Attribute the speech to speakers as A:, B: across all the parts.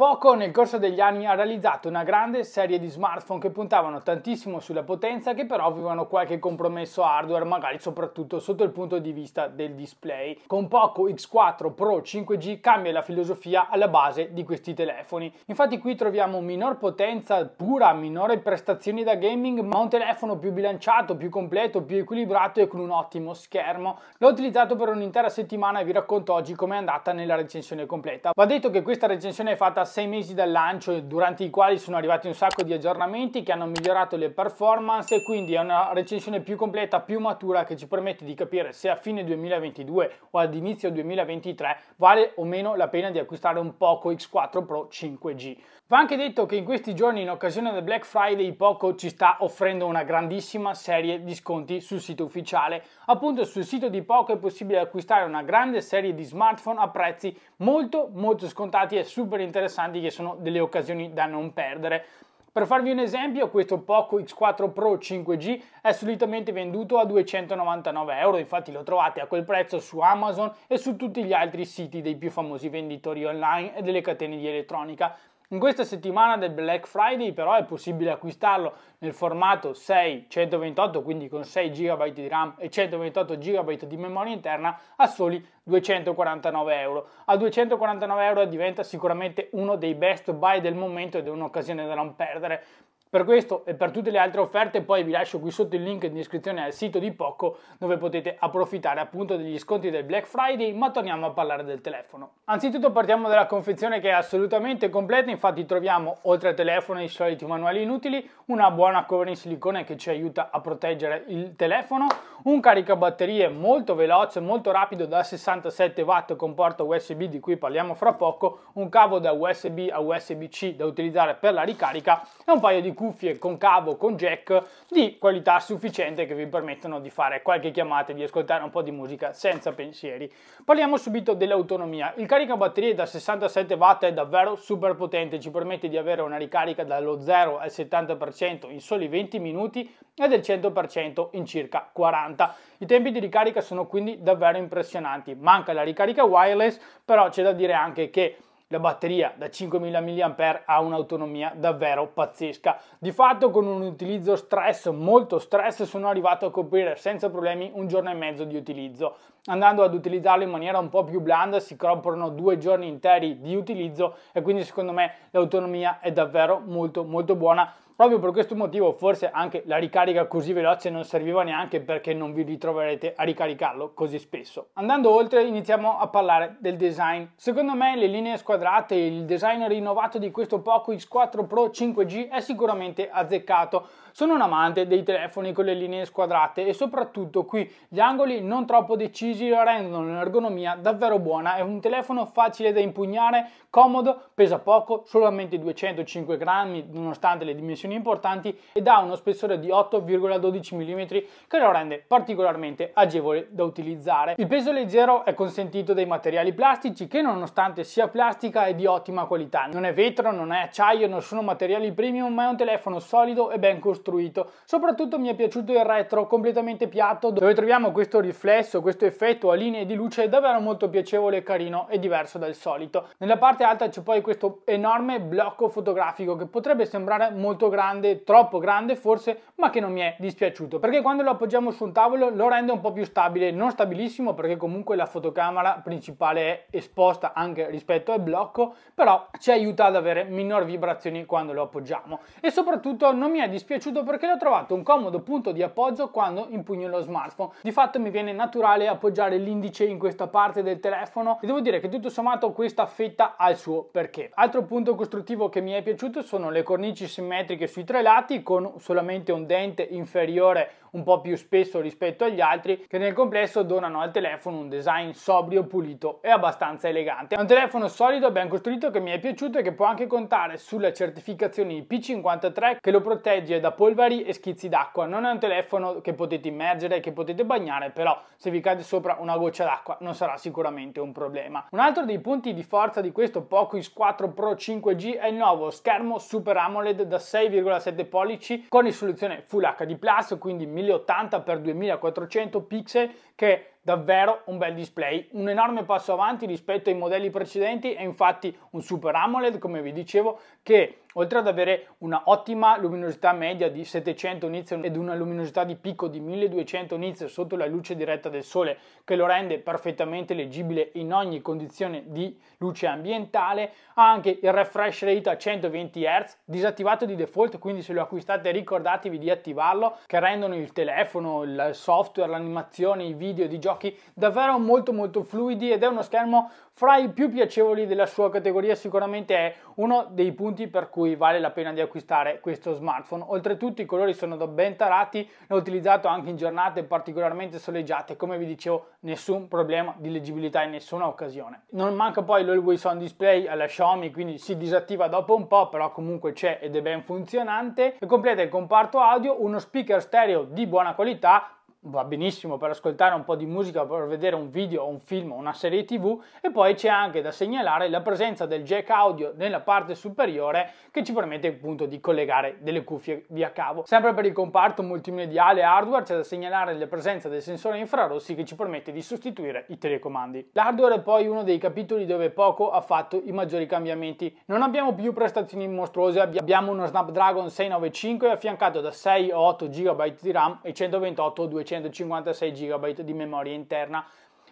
A: Poco nel corso degli anni ha realizzato una grande serie di smartphone che puntavano tantissimo sulla potenza che però avevano qualche compromesso hardware magari soprattutto sotto il punto di vista del display. Con Poco X4 Pro 5G cambia la filosofia alla base di questi telefoni. Infatti qui troviamo minor potenza pura, minore prestazioni da gaming ma un telefono più bilanciato, più completo, più equilibrato e con un ottimo schermo. L'ho utilizzato per un'intera settimana e vi racconto oggi com'è andata nella recensione completa. Va detto che questa recensione è fatta sei mesi dal lancio durante i quali sono arrivati un sacco di aggiornamenti che hanno migliorato le performance e quindi è una recensione più completa, più matura che ci permette di capire se a fine 2022 o ad inizio 2023 vale o meno la pena di acquistare un Poco X4 Pro 5G. Va anche detto che in questi giorni in occasione del Black Friday Poco ci sta offrendo una grandissima serie di sconti sul sito ufficiale. Appunto sul sito di Poco è possibile acquistare una grande serie di smartphone a prezzi molto molto scontati e super interessanti interessanti che sono delle occasioni da non perdere. Per farvi un esempio, questo Poco X4 Pro 5G è solitamente venduto a 299 euro, infatti lo trovate a quel prezzo su Amazon e su tutti gli altri siti dei più famosi venditori online e delle catene di elettronica. In questa settimana del Black Friday però è possibile acquistarlo nel formato 628, quindi con 6 GB di RAM e 128 GB di memoria interna a soli 249 euro. A 249 euro diventa sicuramente uno dei best buy del momento ed è un'occasione da non perdere. Per questo e per tutte le altre offerte poi vi lascio qui sotto il link in descrizione al sito di Poco dove potete approfittare appunto degli sconti del Black Friday, ma torniamo a parlare del telefono. Anzitutto partiamo dalla confezione che è assolutamente completa, infatti troviamo oltre al telefono i soliti manuali inutili, una buona cover in silicone che ci aiuta a proteggere il telefono, un caricabatterie molto veloce, molto rapido da 67 watt con porta USB di cui parliamo fra poco, un cavo da USB a USB-C da utilizzare per la ricarica e un paio di cuffie con cavo, con jack di qualità sufficiente che vi permettono di fare qualche chiamata e di ascoltare un po' di musica senza pensieri. Parliamo subito dell'autonomia. Il caricabatterie da 67 watt è davvero super potente, ci permette di avere una ricarica dallo 0 al 70% in soli 20 minuti e del 100% in circa 40. I tempi di ricarica sono quindi davvero impressionanti. Manca la ricarica wireless, però c'è da dire anche che la batteria da 5000 mAh ha un'autonomia davvero pazzesca. Di fatto con un utilizzo stress, molto stress, sono arrivato a coprire senza problemi un giorno e mezzo di utilizzo. Andando ad utilizzarlo in maniera un po' più blanda si coprono due giorni interi di utilizzo e quindi secondo me l'autonomia è davvero molto molto buona Proprio per questo motivo forse anche la ricarica così veloce non serviva neanche perché non vi ritroverete a ricaricarlo così spesso. Andando oltre iniziamo a parlare del design. Secondo me le linee squadrate e il design rinnovato di questo Poco X4 Pro 5G è sicuramente azzeccato. Sono un amante dei telefoni con le linee squadrate e soprattutto qui gli angoli non troppo decisi rendono l'ergonomia davvero buona. È un telefono facile da impugnare, comodo, pesa poco, solamente 205 grammi nonostante le dimensioni dimensioni importanti ed ha uno spessore di 8,12 mm che lo rende particolarmente agevole da utilizzare. Il peso leggero è consentito dai materiali plastici che nonostante sia plastica è di ottima qualità. Non è vetro, non è acciaio, non sono materiali premium ma è un telefono solido e ben costruito. Soprattutto mi è piaciuto il retro completamente piatto dove troviamo questo riflesso, questo effetto a linee di luce davvero molto piacevole, carino e diverso dal solito. Nella parte alta c'è poi questo enorme blocco fotografico che potrebbe sembrare molto grande grande, troppo grande forse, ma che non mi è dispiaciuto, perché quando lo appoggiamo su un tavolo lo rende un po' più stabile, non stabilissimo perché comunque la fotocamera principale è esposta anche rispetto al blocco, però ci aiuta ad avere minor vibrazioni quando lo appoggiamo e soprattutto non mi è dispiaciuto perché l'ho trovato un comodo punto di appoggio quando impugno lo smartphone. Di fatto mi viene naturale appoggiare l'indice in questa parte del telefono e devo dire che tutto sommato questa fetta ha il suo perché. Altro punto costruttivo che mi è piaciuto sono le cornici simmetriche symmetriche sui tre lati con solamente un dente inferiore un po' più spesso rispetto agli altri che nel complesso donano al telefono un design sobrio, pulito e abbastanza elegante. È un telefono solido, ben costruito, che mi è piaciuto e che può anche contare sulla certificazione IP53 che lo protegge da polveri e schizzi d'acqua. Non è un telefono che potete immergere, che potete bagnare, però se vi cade sopra una goccia d'acqua non sarà sicuramente un problema. Un altro dei punti di forza di questo Poco X4 Pro 5G è il nuovo schermo Super AMOLED da 6,7 pollici con risoluzione Full HD+, Plus, quindi 1080x2400 pixel che davvero un bel display, un enorme passo avanti rispetto ai modelli precedenti e infatti un Super AMOLED come vi dicevo che oltre ad avere una ottima luminosità media di 700 nits ed una luminosità di picco di 1200 nits sotto la luce diretta del sole che lo rende perfettamente leggibile in ogni condizione di luce ambientale, ha anche il refresh rate a 120 Hz disattivato di default, quindi se lo acquistate ricordatevi di attivarlo che rendono il telefono, il software, l'animazione, i video di gioco giochi davvero molto molto fluidi ed è uno schermo fra i più piacevoli della sua categoria sicuramente è uno dei punti per cui vale la pena di acquistare questo smartphone. Oltretutto i colori sono da ben tarati, l'ho utilizzato anche in giornate particolarmente soleggiate, come vi dicevo nessun problema di leggibilità in nessuna occasione. Non manca poi l'always on display alla Xiaomi, quindi si disattiva dopo un po', però comunque c'è ed è ben funzionante e completa il comparto audio uno speaker stereo di buona qualità va benissimo per ascoltare un po' di musica, per vedere un video, un film, una serie tv e poi c'è anche da segnalare la presenza del jack audio nella parte superiore che ci permette appunto di collegare delle cuffie via cavo. Sempre per il comparto multimediale hardware c'è da segnalare la presenza del sensore infrarossi che ci permette di sostituire i telecomandi. L'hardware è poi uno dei capitoli dove poco ha fatto i maggiori cambiamenti. Non abbiamo più prestazioni mostruose, abbiamo uno Snapdragon 695 affiancato da 6 o 8 GB di RAM e 128 o 200 256 GB di memoria interna.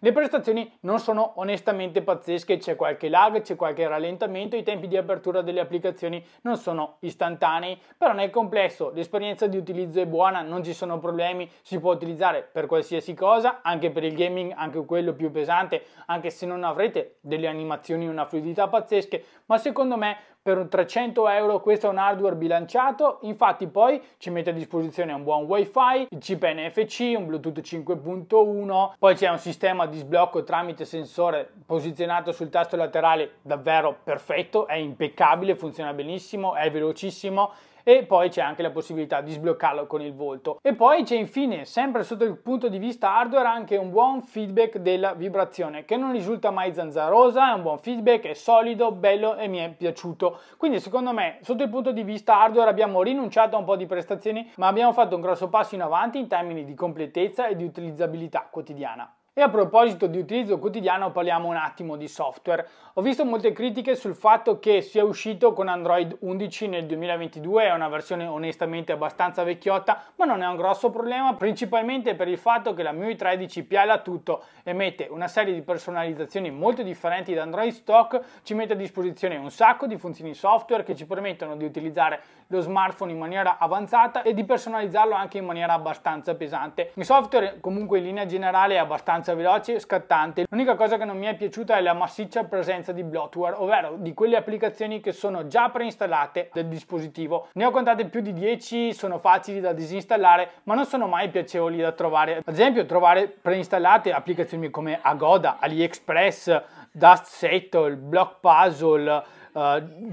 A: Le prestazioni non sono onestamente pazzesche, c'è qualche lag, c'è qualche rallentamento, i tempi di apertura delle applicazioni non sono istantanei, però nel complesso l'esperienza di utilizzo è buona, non ci sono problemi, si può utilizzare per qualsiasi cosa, anche per il gaming, anche quello più pesante, anche se non avrete delle animazioni una fluidità pazzesche, ma secondo me per 300 euro questo è un hardware bilanciato, infatti poi ci mette a disposizione un buon wifi, il chip NFC, un Bluetooth 5.1, poi c'è un sistema di sblocco tramite sensore posizionato sul tasto laterale davvero perfetto, è impeccabile, funziona benissimo, è velocissimo e poi c'è anche la possibilità di sbloccarlo con il volto. E poi c'è infine, sempre sotto il punto di vista hardware, anche un buon feedback della vibrazione che non risulta mai zanzarosa, è un buon feedback, è solido, bello e mi è piaciuto. Quindi secondo me sotto il punto di vista hardware abbiamo rinunciato a un po' di prestazioni ma abbiamo fatto un grosso passo in avanti in termini di completezza e di utilizzabilità quotidiana. E a proposito di utilizzo quotidiano parliamo un attimo di software. Ho visto molte critiche sul fatto che sia uscito con Android 11 nel 2022, è una versione onestamente abbastanza vecchiotta, ma non è un grosso problema, principalmente per il fatto che la MIUI 13 piala tutto e mette una serie di personalizzazioni molto differenti da Android Stock, ci mette a disposizione un sacco di funzioni software che ci permettono di utilizzare lo smartphone in maniera avanzata e di personalizzarlo anche in maniera abbastanza pesante. Il software comunque in linea generale è abbastanza abbastanza veloce e scattante. L'unica cosa che non mi è piaciuta è la massiccia presenza di bloatware, ovvero di quelle applicazioni che sono già preinstallate del dispositivo. Ne ho contate più di 10, sono facili da disinstallare, ma non sono mai piacevoli da trovare. Ad esempio, trovare preinstallate applicazioni come Agoda, AliExpress, Dust Settle, Block Puzzle, uh,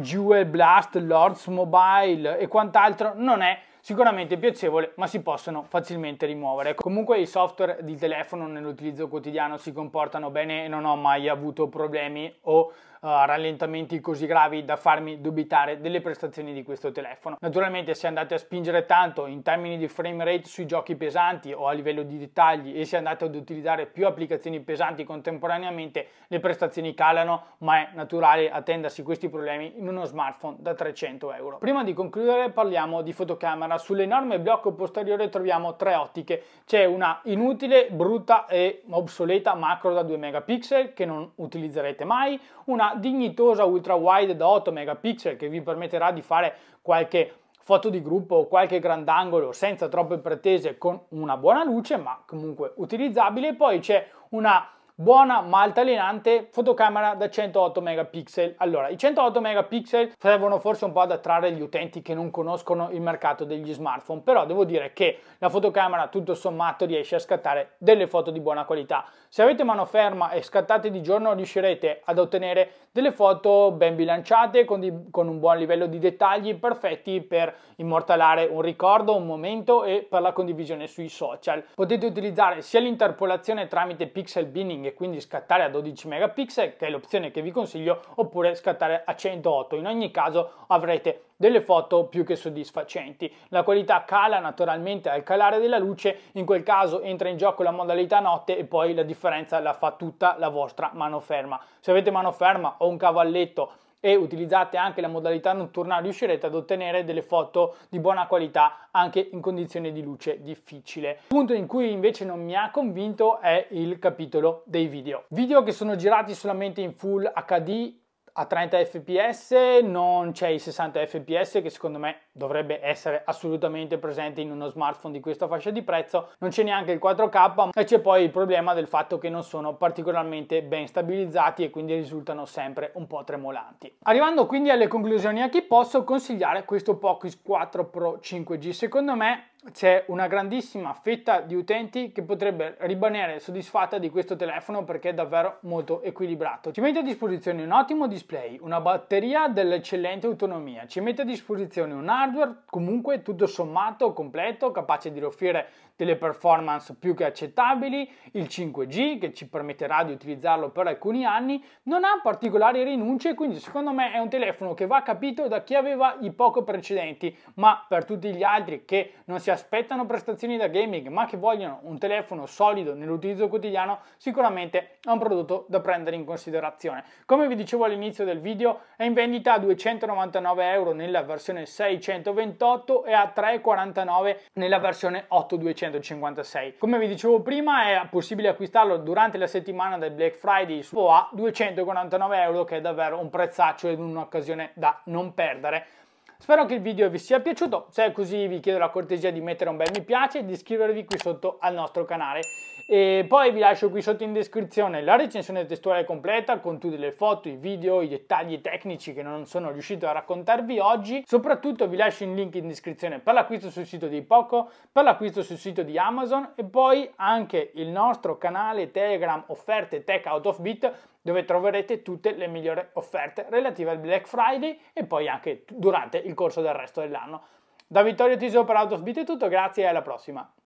A: Jewel Blast, Lords Mobile e quant'altro non è sicuramente piacevole ma si possono facilmente rimuovere. Comunque i software di telefono nell'utilizzo quotidiano si comportano bene e non ho mai avuto problemi o Uh, rallentamenti così gravi da farmi dubitare delle prestazioni di questo telefono. Naturalmente se andate a spingere tanto in termini di frame rate sui giochi pesanti o a livello di dettagli e se andate ad utilizzare più applicazioni pesanti contemporaneamente le prestazioni calano ma è naturale attendersi questi problemi in uno smartphone da 300 euro. Prima di concludere parliamo di fotocamera lontana. Sull'enorme blocco posteriore troviamo tre ottiche. C'è una inutile, brutta e obsoleta macro da 2 megapixel che non utilizzerete mai, una dignitosa ultra wide da 8 megapixel che vi permetterà di fare qualche foto di gruppo o qualche grandangolo senza troppe pretese con una buona luce ma comunque utilizzabile. Poi c'è una buona ma altalenante fotocamera da 108 megapixel. Allora, i 108 megapixel servono forse un po' ad attrarre gli utenti che non conoscono il mercato degli smartphone, però devo dire che la fotocamera tutto sommato riesce a scattare delle foto di buona qualità. Se avete mano ferma e scattate di giorno riuscirete ad ottenere delle foto ben bilanciate con, di, con un buon livello di dettagli perfetti per immortalare un ricordo, un momento e per la condivisione sui social. Potete utilizzare sia l'interpolazione tramite pixel binning quindi scattare a 12 megapixel, che è l'opzione che vi consiglio, oppure scattare a 108. In ogni caso avrete delle foto più che soddisfacenti. La qualità cala naturalmente al calare della luce, in quel caso entra in gioco la modalità notte e poi la differenza la fa tutta la vostra mano ferma. Se avete mano ferma o un cavalletto e utilizzate anche la modalità notturna riuscirete ad ottenere delle foto di buona qualità anche in condizioni di luce difficile. Il punto in cui invece non mi ha convinto è il capitolo dei video. Video che sono girati solamente in Full HD a 30 fps non c'è i 60 fps che secondo me dovrebbe essere assolutamente presente in uno smartphone di questa fascia di prezzo non c'è neanche il 4k e c'è poi il problema del fatto che non sono particolarmente ben stabilizzati e quindi risultano sempre un po' tremolanti arrivando quindi alle conclusioni a chi posso consigliare questo Poco 4 Pro 5G secondo me c'è una grandissima fetta di utenti che potrebbe rimanere soddisfatta di questo telefono perché è davvero molto equilibrato. Ci mette a disposizione un ottimo display, una batteria dell'eccellente autonomia, ci mette a disposizione un hardware comunque tutto sommato completo, capace di offrire delle performance più che accettabili, il 5G che ci permetterà di utilizzarlo per alcuni anni, non ha particolari rinunce, quindi secondo me è un telefono che va capito da chi aveva i poco precedenti, ma per tutti gli altri che non si aspettano prestazioni da gaming, ma che vogliono un telefono solido nell'utilizzo quotidiano, sicuramente è un prodotto da prendere in considerazione. Come vi dicevo all'inizio del video, è in vendita a 299 euro nella versione 628 e a 349 nella versione 8200. 156. Come vi dicevo prima è possibile acquistarlo durante la settimana del Black Friday su a 249 euro che è davvero un prezzaccio ed un'occasione da non perdere. Spero che il video vi sia piaciuto, se è così vi chiedo la cortesia di mettere un bel mi piace e di iscrivervi qui sotto al nostro canale. E poi vi lascio qui sotto in descrizione la recensione testuale completa con tutte le foto, i video, i dettagli tecnici che non sono riuscito a raccontarvi oggi. Soprattutto vi lascio il link in descrizione per l'acquisto sul sito di Poco, per l'acquisto sul sito di Amazon e poi anche il nostro canale Telegram offerte Tech Out of Beat dove troverete tutte le migliori offerte relative al Black Friday e poi anche durante il corso del resto dell'anno. Da Vittorio Tiso per Out of Beat è tutto, grazie e alla prossima!